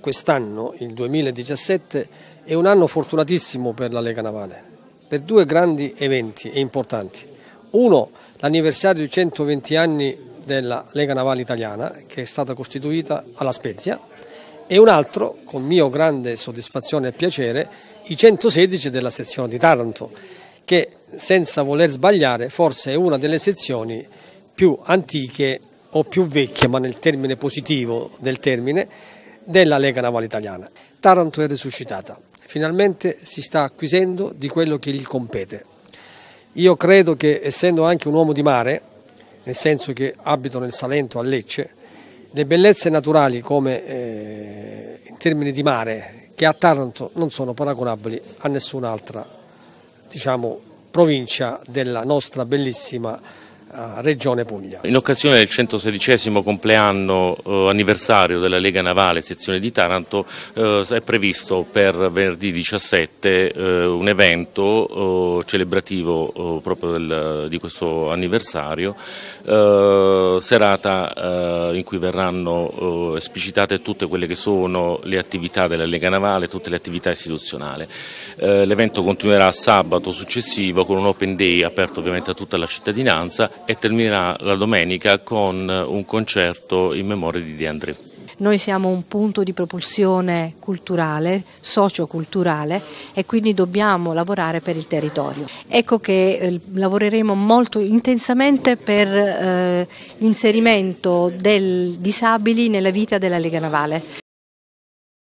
quest'anno, il 2017, è un anno fortunatissimo per la Lega Navale, per due grandi eventi importanti. Uno, l'anniversario di 120 anni della Lega Navale Italiana, che è stata costituita alla Spezia, e un altro, con mio grande soddisfazione e piacere, i 116 della sezione di Taranto, che senza voler sbagliare forse è una delle sezioni più antiche o più vecchie, ma nel termine positivo del termine, della Lega Navale Italiana. Taranto è risuscitata, finalmente si sta acquisendo di quello che gli compete. Io credo che essendo anche un uomo di mare, nel senso che abito nel Salento a Lecce, le bellezze naturali come eh, in termini di mare che a Taranto non sono paragonabili a nessun'altra diciamo, provincia della nostra bellissima Regione Puglia. In occasione del 116 compleanno eh, anniversario della Lega Navale sezione di Taranto eh, è previsto per venerdì 17 eh, un evento eh, celebrativo eh, proprio del, di questo anniversario, eh, serata in cui verranno esplicitate tutte quelle che sono le attività della Lega Navale, tutte le attività istituzionali. L'evento continuerà sabato successivo con un open day aperto ovviamente a tutta la cittadinanza e terminerà la domenica con eh, un concerto in memoria di De André. Noi siamo un punto di propulsione culturale, socioculturale e quindi dobbiamo lavorare per il territorio. Ecco che eh, lavoreremo molto intensamente per eh, l'inserimento dei disabili nella vita della Lega Navale.